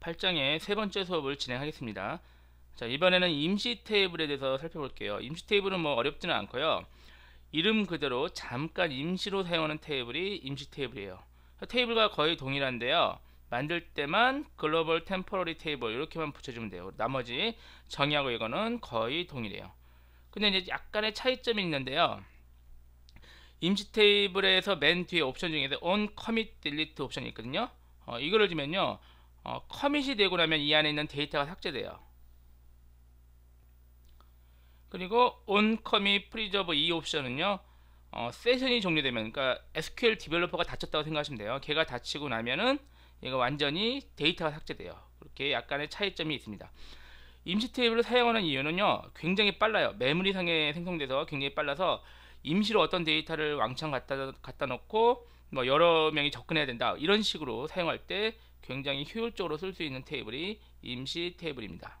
8장의 세 번째 수업을 진행하겠습니다. 자, 이번에는 임시 테이블에 대해서 살펴볼게요. 임시 테이블은 뭐 어렵지는 않고요. 이름 그대로 잠깐 임시로 사용하는 테이블이 임시 테이블이에요. 테이블과 거의 동일한데요. 만들 때만 글로벌 템포러리 테이블 이렇게만 붙여주면 돼요. 나머지 정의하고 이거는 거의 동일해요. 근데 이제 약간의 차이점이 있는데요. 임시 테이블에서 맨 뒤에 옵션 중에서 on commit delete 옵션이 있거든요. 어, 이거를 주면요. 어, 커밋이 되고 나면 이 안에 있는 데이터가 삭제돼요. 그리고 oncommit preserve 이 옵션은요. 어, 세션이 종료되면 그러니까 SQL 디벨로퍼가 다쳤다고 생각하시면 돼요. 걔가 다치고 나면은 얘가 완전히 데이터가 삭제돼요. 그렇게 약간의 차이점이 있습니다. 임시 테이블을 사용하는 이유는요. 굉장히 빨라요. 메모리 상에 생성돼서 굉장히 빨라서 임시로 어떤 데이터를 왕창 갖다 갖다 놓고 뭐 여러 명이 접근해야 된다 이런 식으로 사용할 때 굉장히 효율적으로 쓸 수 있는 테이블이 임시 테이블입니다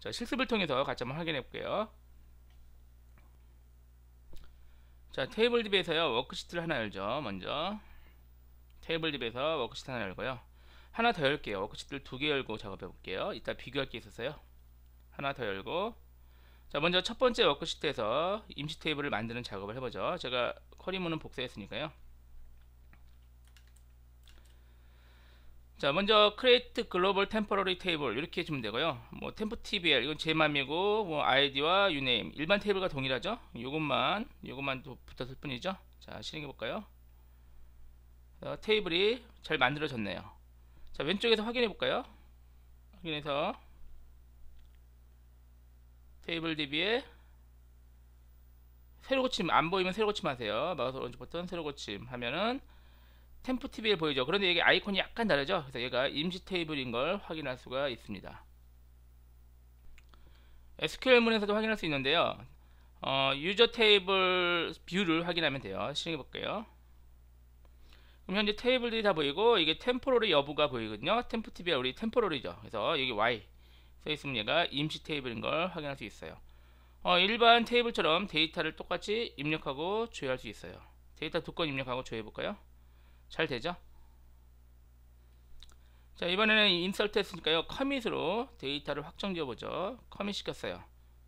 자 실습을 통해서 같이 한번 확인해 볼게요 자 테이블 집에서요 워크시트를 하나 열죠 먼저 테이블 집에서 워크시트 하나 열고요 하나 더 열게요 워크시트를 두 개 열고 작업해 볼게요 이따 비교할 게 있어서요 하나 더 열고 자 먼저 첫 번째 워크시트에서 임시 테이블을 만드는 작업을 해보죠 제가 커리문은 복사했으니까요 자 먼저 create global temporary table 이렇게 해주면 되고요 뭐 temp tbl 이건 제맘이고 뭐 id와 uname 일반 테이블과 동일하죠 요것만 요것만 붙었을 뿐이죠 자 실행해 볼까요 테이블이 잘 만들어졌네요 자 왼쪽에서 확인해 볼까요 확인해서 테이블 db에 새로 고침 안 보이면 새로 고침하세요 마우스 오른쪽 버튼 새로 고침 하면은 템프 TV에 보이죠. 그런데 이게 아이콘이 약간 다르죠. 그래서 얘가 임시 테이블인 걸 확인할 수가 있습니다. SQL문에서도 확인할 수 있는데요. 어, 유저 테이블 뷰를 확인하면 돼요. 실행해 볼게요. 그럼 현재 테이블들이 다 보이고 이게 템포로리 여부가 보이거든요. 템프 TV가 우리 템포로리죠. 그래서 여기 Y 써 있으면 얘가 임시 테이블인 걸 확인할 수 있어요. 어, 일반 테이블처럼 데이터를 똑같이 입력하고 조회할 수 있어요. 데이터 두 건 입력하고 조회해 볼까요? 잘 되죠? 자 이번에는 인설트 했으니까요 커밋으로 데이터를 확정 지어보죠 커밋 시켰어요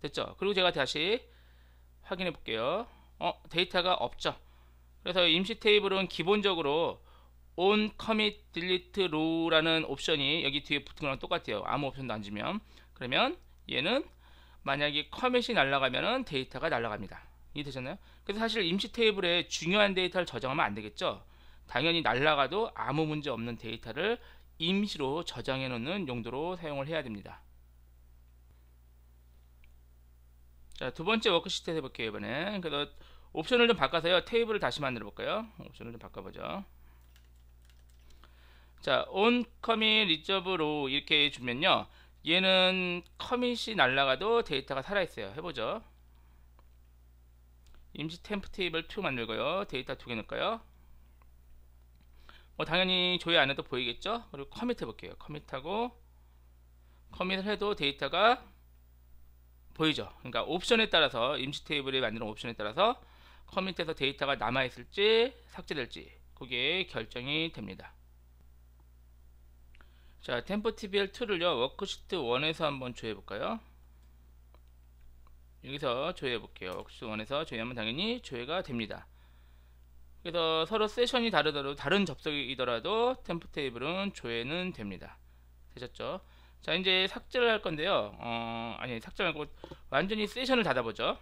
됐죠 그리고 제가 다시 확인해 볼게요 어 데이터가 없죠 그래서 임시 테이블은 기본적으로 on commit delete row라는 옵션이 여기 뒤에 붙은 거랑 똑같아요 아무 옵션도 안 주면 그러면 얘는 만약에 커밋이 날라가면은 데이터가 날라갑니다 이해되셨나요? 그래서 사실 임시 테이블에 중요한 데이터를 저장하면 안 되겠죠 당연히 날라가도 아무 문제 없는 데이터를 임시로 저장해 놓는 용도로 사용을 해야 됩니다. 자, 두 번째 워크시트 해볼게요, 이번엔 그래서 그러니까 옵션을 좀 바꿔서요. 테이블을 다시 만들어 볼까요? 옵션을 좀 바꿔보죠. 자, on commit reserve로 이렇게 주면요. 얘는 커밋이 날라가도 데이터가 살아있어요. 해보죠. 임시 템프 테이블 2 만들고요. 데이터 2개 넣을까요? 뭐 당연히 조회 안 해도 보이겠죠 그리고 커밋 해볼게요 커밋하고 커밋을 해도 데이터가 보이죠 그러니까 옵션에 따라서 임시 테이블에 만드는 옵션에 따라서 커밋에서 데이터가 남아 있을지 삭제될지 그게 결정이 됩니다 자 템포 TBL 2를요 워크시트 1에서 한번 조회해 볼까요 여기서 조회해 볼게요 워크시트 1에서 조회하면 당연히 조회가 됩니다 그래서 서로 세션이 다르더라도 다른 접속이더라도 템프 테이블은 조회는 됩니다. 되셨죠? 자 이제 삭제를 할 건데요. 어, 아니 삭제 말고 완전히 세션을 닫아보죠.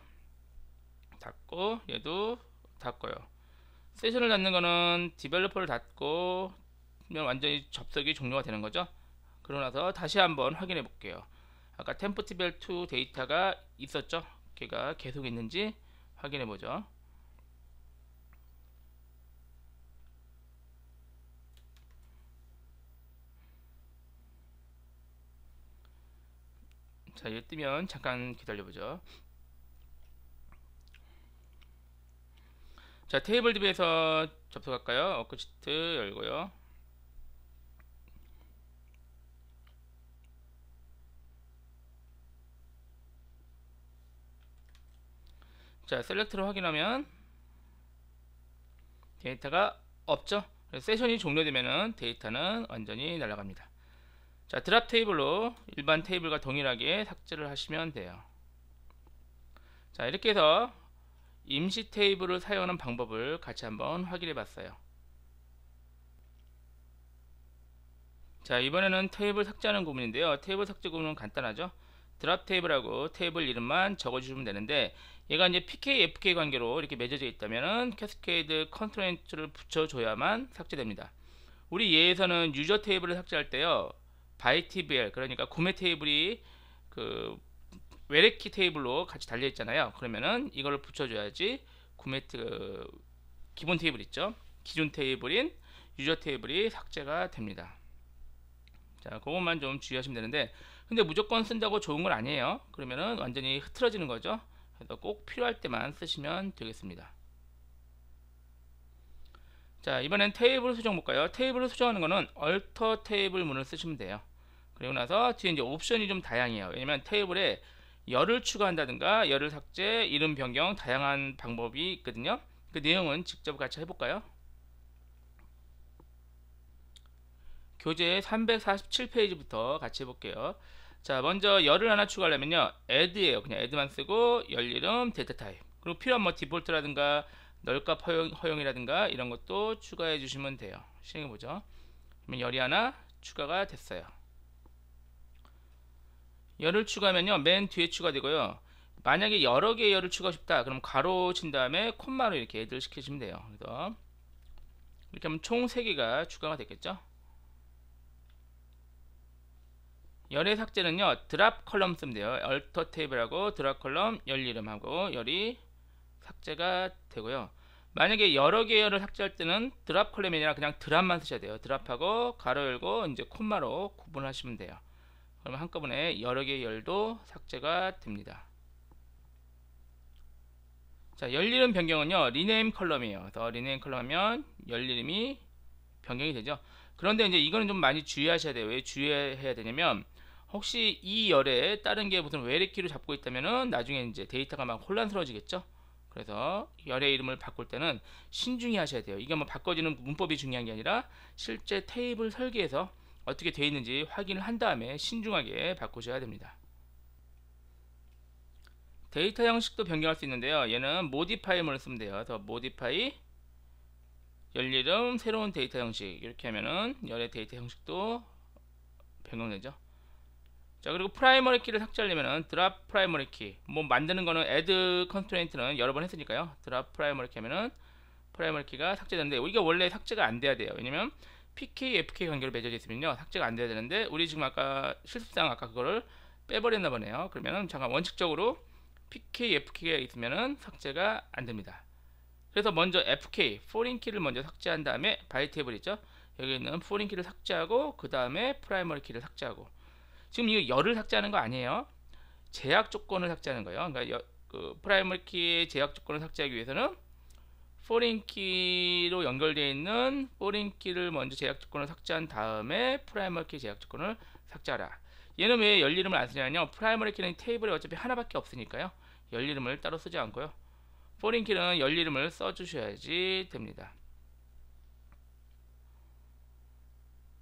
닫고 얘도 닫고요. 세션을 닫는 거는 디벨로퍼를 닫고 완전히 접속이 종료가 되는 거죠. 그러고 나서 다시 한번 확인해 볼게요. 아까 템프티벨2 데이터가 있었죠? 걔가 계속 있는지 확인해 보죠. 자 이게 뜨면 잠깐 기다려보죠 자 테이블 딥에서 접속할까요? 어크시트 열고요 자 셀렉트를 확인하면 데이터가 없죠 세션이 종료되면 데이터는 완전히 날아갑니다 자 드랍 테이블로 일반 테이블과 동일하게 삭제를 하시면 돼요 자 이렇게 해서 임시 테이블을 사용하는 방법을 같이 한번 확인해 봤어요 자 이번에는 테이블 삭제하는 부문인데요 테이블 삭제 부문은 간단하죠 드랍 테이블하고 테이블 이름만 적어주시면 되는데 얘가 이제 PKFK 관계로 이렇게 맺어져 있다면은 캐스케이드 컨트롤트를 붙여줘야만 삭제됩니다 우리 예에서는 유저 테이블을 삭제할 때요 바이 TBL 그러니까 구매 테이블이 그 외래키 테이블로 같이 달려 있잖아요. 그러면은 이걸 붙여줘야지 구매 그 기본 테이블 있죠. 기존 테이블인 유저 테이블이 삭제가 됩니다. 자, 그것만 좀 주의하시면 되는데 근데 무조건 쓴다고 좋은 건 아니에요. 그러면은 완전히 흐트러지는 거죠. 그래서 꼭 필요할 때만 쓰시면 되겠습니다. 자 이번엔 테이블 수정 볼까요 테이블을 수정하는 거는 얼터 테이블 문을 쓰시면 돼요 그리고 나서 뒤에 이제 옵션이 좀 다양해요 왜냐면 테이블에 열을 추가한다든가 열을 삭제 이름 변경 다양한 방법이 있거든요 그 내용은 직접 같이 해볼까요 교재 347페이지부터 같이 해볼게요 자 먼저 열을 하나 추가하려면요 add예요 그냥 add만 쓰고 열 이름 데이터 타입 그리고 필요한 뭐 디폴트라든가 널값 허용, 이라든가 이런 것도 추가해 주시면 돼요 실행해 보죠 그러면 열이 하나 추가가 됐어요 열을 추가하면요 맨 뒤에 추가되고요 만약에 여러 개의 열을 추가하고 싶다 그럼 가로 친 다음에 콤마로 이렇게 애들 시켜주면 돼요 그래서 이렇게 하면 총 3개가 추가가 됐겠죠 열의 삭제는요 드랍 컬럼 쓰면 돼요 얼터 테이블하고 드랍 컬럼 열 이름하고 열이 삭제가 되고요. 만약에 여러 개을 삭제할 때는 드랍 클램이 아니라 그냥 드랍만 쓰셔야 돼요. 드랍하고 가로 열고 이제 콤마로 구분하시면 돼요. 그러면 한꺼번에 여러 개의 열도 삭제가 됩니다. 자, 열 이름 변경은요. 리네임 컬럼이에요. 그 리네임 컬럼 하면 열 이름이 변경이 되죠. 그런데 이제 이거는 좀 많이 주의하셔야 돼요. 왜 주의해야 되냐면 혹시 이 열에 다른 게 무슨 외래키로 잡고 있다면은 나중에 이제 데이터가 막 혼란스러워지겠죠. 그래서 열의 이름을 바꿀 때는 신중히 하셔야 돼요. 이게 뭐 바꿔지는 문법이 중요한 게 아니라 실제 테이블 설계에서 어떻게 되어 있는지 확인을 한 다음에 신중하게 바꾸셔야 됩니다. 데이터 형식도 변경할 수 있는데요. 얘는 모디파이문을 쓰면 돼요. 그래서 모디파이 열 이름 새로운 데이터 형식 이렇게 하면은 열의 데이터 형식도 변경되죠. 자 그리고 프라이머리 키를 삭제하려면은 드랍 프라이머리 키 뭐 만드는 거는 add 컨트레인트는 여러 번 했으니까요 드랍 프라이머리 키 하면은 프라이머리 키가 삭제되는데 이게 원래 삭제가 안 돼야 돼요 왜냐면 PK, FK 관계로 맺어져 있으면요 삭제가 안 돼야 되는데 우리 지금 아까 실습상 아까 그거를 빼버렸나 보네요 그러면은 잠깐 원칙적으로 PK, FK가 있으면은 삭제가 안 됩니다 그래서 먼저 FK, 포린 키를 먼저 삭제한 다음에 바이 테이블 있죠 여기 있는 포린 키를 삭제하고 그 다음에 프라이머리 키를 삭제하고 지금 이거 열을 삭제하는 거 아니에요. 제약 조건을 삭제하는 거예요. 그러니까 그 프라이머리 키의 제약 조건을 삭제하기 위해서는 포린 키로 연결되어 있는 포린 키를 먼저 제약 조건을 삭제한 다음에 프라이머리 키 제약 조건을 삭제하라. 얘는 왜 열 이름을 안 쓰냐면요. 프라이머리 키는 테이블에 어차피 하나밖에 없으니까요. 열 이름을 따로 쓰지 않고요. 포린 키는 열 이름을 써주셔야지 됩니다.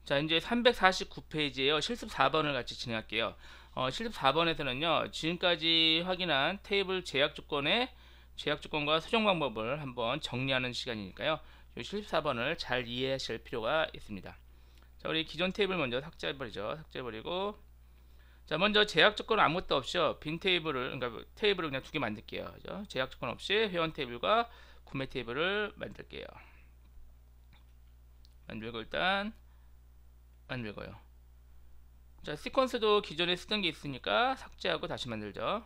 자 이제 349페이지에요. 실습 4번을 같이 진행할게요. 어, 실습 4번에서는요. 지금까지 확인한 테이블 제약 조건의 제약 조건과 수정 방법을 한번 정리하는 시간이니까요. 실습 4번을 잘 이해하실 필요가 있습니다. 자 우리 기존 테이블 먼저 삭제해버리죠. 삭제해버리고 자 먼저 제약 조건 아무것도 없이요. 빈 테이블을 그러니까 테이블을 그냥 두 개 만들게요. 그죠? 제약 조건 없이 회원 테이블과 구매 테이블을 만들게요. 만들고 일단 안 읽어요. 자, 시퀀스도 기존에 쓰던 게 있으니까 삭제하고 다시 만들죠.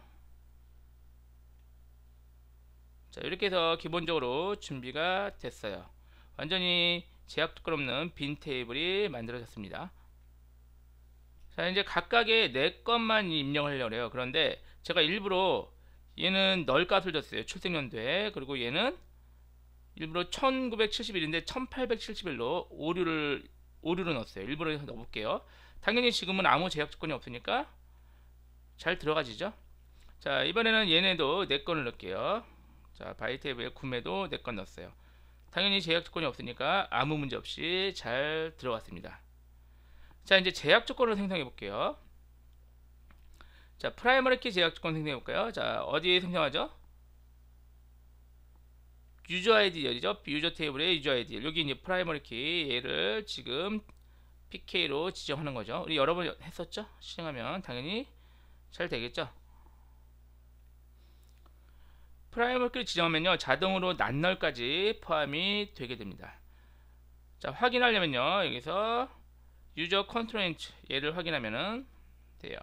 자, 이렇게 해서 기본적으로 준비가 됐어요. 완전히 제약도 끌없는 빈 테이블이 만들어졌습니다. 자, 이제 각각의 네 건만 입력하려고 해요. 그런데 제가 일부러 얘는 널 값을 줬어요. 출생연도에. 그리고 얘는 일부러 1971인데 1871로 오류를 오류를 넣었어요. 일부러 해서 넣어볼게요. 당연히 지금은 아무 제약 조건이 없으니까 잘 들어가지죠. 자 이번에는 얘네도 내 네 건을 넣을게요. 자 바이테이블의 구매도 내건 네 넣었어요. 당연히 제약 조건이 없으니까 아무 문제 없이 잘 들어갔습니다. 자 이제 제약 조건을 생성해 볼게요. 자 프라이머리 키 제약 조건 생성해 볼까요? 자 어디에 생성하죠? 유저 아이디 열이죠. 유저 테이블의 유저 아이디 여기 이제 프라이머리 키 얘를 지금 PK로 지정하는 거죠. 우리 여러 번 했었죠. 실행하면 당연히 잘 되겠죠. 프라이머리 키를 지정하면요 자동으로 난널까지 포함이 되게 됩니다. 자 확인하려면요 여기서 유저 컨트롤인트 얘를 확인하면은 돼요.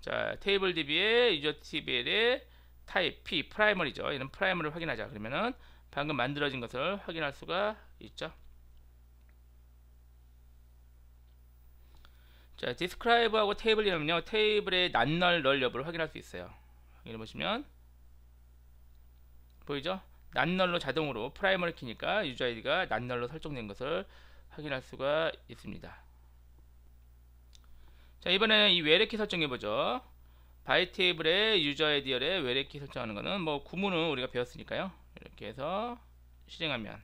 자 테이블 DB의 유저 TBL의 타입 P 프라이머리죠. 얘는 프라이머를 확인하자. 그러면은 방금 만들어진 것을 확인할 수가 있죠. 자, describe하고 테이블이면요. 테이블의 낱널 널 여부를 확인할 수 있어요. 확인해 보시면 보이죠? 낱널로 자동으로 프라이머를 키니까 유저 아이디가 낱널로 설정된 것을 확인할 수가 있습니다. 자, 이번에이 외래키 설정해 보죠. 바이 테이블의 유저 아이디어의 외래키 설정하는 것은 뭐 구문은 우리가 배웠으니까요. 이렇게 해서 실행하면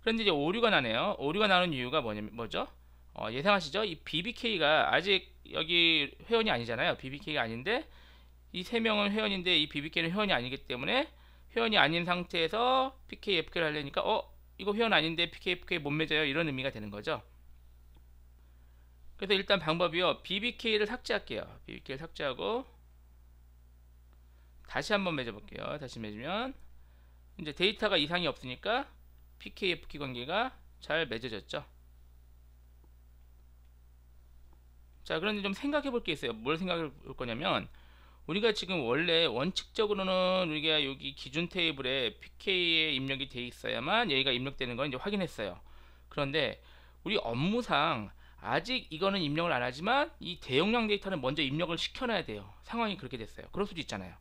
그런데 이제 오류가 나네요. 오류가 나는 이유가 뭐냐, 면 뭐죠? 어, 예상하시죠? 이 BBK가 아직 여기 회원이 아니잖아요. BBK가 아닌데 이 세 명은 회원인데 이 BBK는 회원이 아니기 때문에 회원이 아닌 상태에서 PKFK를 하려니까 어 이거 회원 아닌데 PKFK 못 맺어요 이런 의미가 되는 거죠. 그래서 일단 방법이요. BBK를 삭제할게요. BBK를 삭제하고 다시 한번 맺어볼게요. 다시 맺으면 이제 데이터가 이상이 없으니까 PKFK 관계가 잘 맺어졌죠. 자, 그런데 좀 생각해 볼 게 있어요. 뭘 생각해 볼 거냐면 우리가 지금 원래 원칙적으로는 우리가 여기 기준 테이블에 PK에 입력이 돼 있어야만 얘가 입력되는 건 이제 확인했어요. 그런데 우리 업무상 아직 이거는 입력을 안 하지만 이 대용량 데이터는 먼저 입력을 시켜놔야 돼요. 상황이 그렇게 됐어요. 그럴 수도 있잖아요.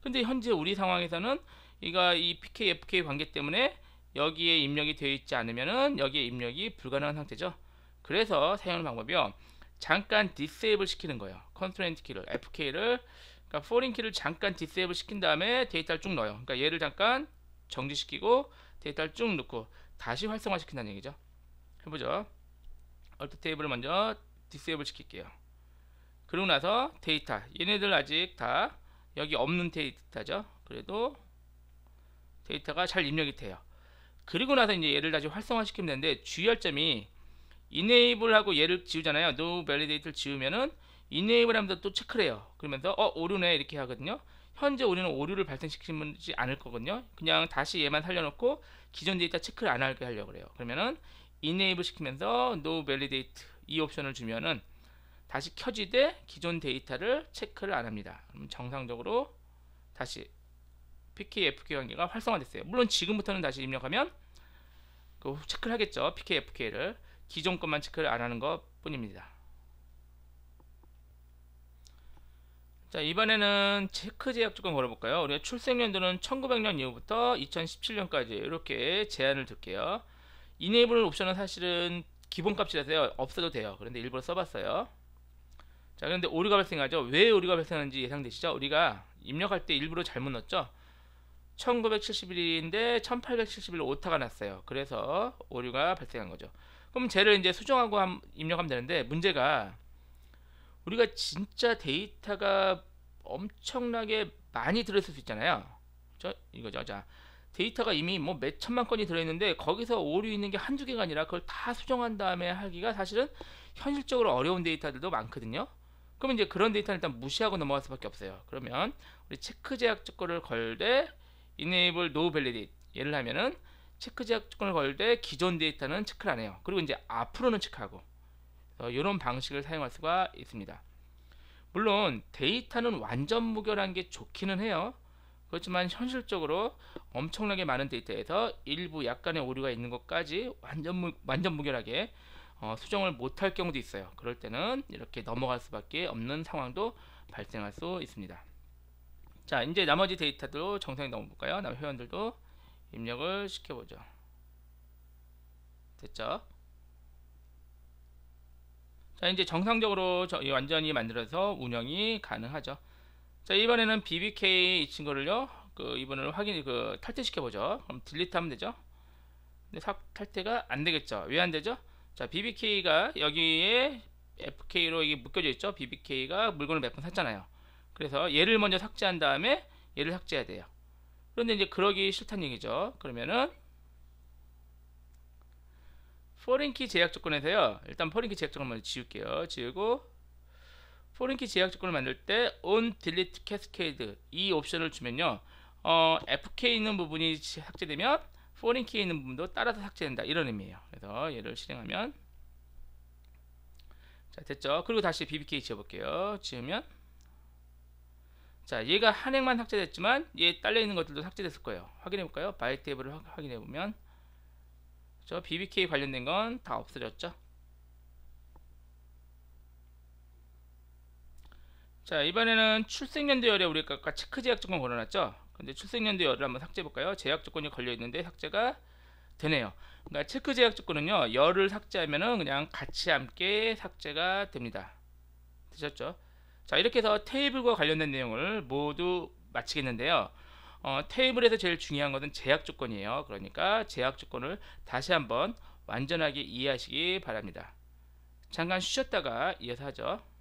근데 현재 우리 상황에서는 이거 이 PK, FK 관계 때문에 여기에 입력이 되어 있지 않으면은 여기에 입력이 불가능한 상태죠. 그래서 사용하는 방법이요. 잠깐 디세이블 시키는 거예요. 컨트롤 엔트 키를 FK를 그러니까 포린 키를 잠깐 디세이블 시킨 다음에 데이터를 쭉 넣어요. 그러니까 얘를 잠깐 정지시키고 데이터를 쭉 넣고 다시 활성화 시킨다는 얘기죠. 해보죠. 얼트 테이블을 먼저 디세이블 시킬게요. 그러고 나서 데이터 얘네들 아직 다 여기 없는 데이터죠. 그래도 데이터가 잘 입력이 돼요. 그리고 나서 이제 얘를 다시 활성화시키면 되는데 주의할 점이 enable하고 얘를 지우잖아요. no validate를 지우면은 enable 하면서 또 체크를 해요. 그러면서 어 오류네 이렇게 하거든요. 현재 우리는 오류를 발생시키지 않을 거거든요. 그냥 다시 얘만 살려놓고 기존 데이터 체크를 안 하게 하려고 그래요. 그러면은 enable 시키면서 no validate 이 옵션을 주면은 다시 켜지되 기존 데이터를 체크를 안 합니다. 정상적으로 다시 PK, FK 관계가 활성화됐어요. 물론 지금부터는 다시 입력하면 그 체크를 하겠죠. PK, FK를 기존 것만 체크를 안 하는 것 뿐입니다. 자 이번에는 체크 제약 조건 걸어볼까요? 우리가 출생년도는 1900년 이후부터 2017년까지 이렇게 제한을 둘게요. 이네이블 옵션은 사실은 기본값이라서요. 없어도 돼요. 그런데 일부러 써봤어요. 자 그런데 오류가 발생하죠. 왜 오류가 발생하는지 예상되시죠? 우리가 입력할 때 일부러 잘못 넣었죠. 1971인데 1871로 오타가 났어요. 그래서 오류가 발생한 거죠. 그럼 쟤를 이제 수정하고 함, 입력하면 되는데 문제가 우리가 진짜 데이터가 엄청나게 많이 들어있을 수 있잖아요. 저 이거죠. 자. 데이터가 이미 뭐 몇 천만 건이 들어있는데 거기서 오류 있는 게 한두 개가 아니라 그걸 다 수정한 다음에 하기가 사실은 현실적으로 어려운 데이터들도 많거든요. 그럼 이제 그런 데이터는 일단 무시하고 넘어갈 수밖에 없어요. 그러면 우리 체크 제약 조건을 걸되 enable no validate 얘를 하면은 체크 제약조건을 걸 때 기존 데이터는 체크를 안 해요. 그리고 이제 앞으로는 체크하고 이런 방식을 사용할 수가 있습니다. 물론 데이터는 완전 무결한 게 좋기는 해요. 그렇지만 현실적으로 엄청나게 많은 데이터에서 일부 약간의 오류가 있는 것까지 완전, 무, 완전 무결하게 어, 수정을 못할 경우도 있어요. 그럴 때는 이렇게 넘어갈 수밖에 없는 상황도 발생할 수 있습니다. 자 이제 나머지 데이터도 정상에 넘어볼까요? 남 회원들도 입력을 시켜보죠. 됐죠? 자 이제 정상적으로 완전히 만들어서 운영이 가능하죠. 자 이번에는 BBK 이 친구를요. 그 이번을 확인 그 탈퇴시켜 보죠. 그럼 딜리트하면 되죠. 근데 삽 탈퇴가 안 되겠죠. 왜 안 되죠? 자 BBK가 여기에 FK로 이게 묶여져 있죠. BBK가 물건을 몇 번 샀잖아요. 그래서 얘를 먼저 삭제한 다음에 얘를 삭제해야 돼요. 그런데 이제 그러기 싫다는 얘기죠. 그러면은 포린키 제약 조건에서요. 일단 포린키 제약 조건을 먼저 지울게요. 지우고 포린키 제약 조건을 만들 때 on delete cascade 이 옵션을 주면요. 어, FK 있는 부분이 삭제되면 포린키에 있는 부분도 따라서 삭제된다. 이런 의미예요. 그래서 얘를 실행하면 자, 됐죠. 그리고 다시 BBK 지워볼게요 지우면 자, 얘가 한 행만 삭제됐지만 얘 딸려 있는 것들도 삭제됐을 거예요. 확인해 볼까요? 바이 테이블을 확인해 보면 저 BBK 관련된 건 다 없어졌죠. 자, 이번에는 출생연도열에 우리가 아까 체크 제약 조건 걸어놨죠. 근데 출생연도열을 한번 삭제해 볼까요? 제약 조건이 걸려 있는데 삭제가 되네요. 그러니까 체크 제약 조건은요. 열을 삭제하면은 그냥 같이 함께 삭제가 됩니다. 되셨죠? 자 이렇게 해서 테이블과 관련된 내용을 모두 마치겠는데요. 어, 테이블에서 제일 중요한 것은 제약 조건이에요. 그러니까 제약 조건을 다시 한번 완전하게 이해하시기 바랍니다. 잠깐 쉬었다가 이어서 하죠.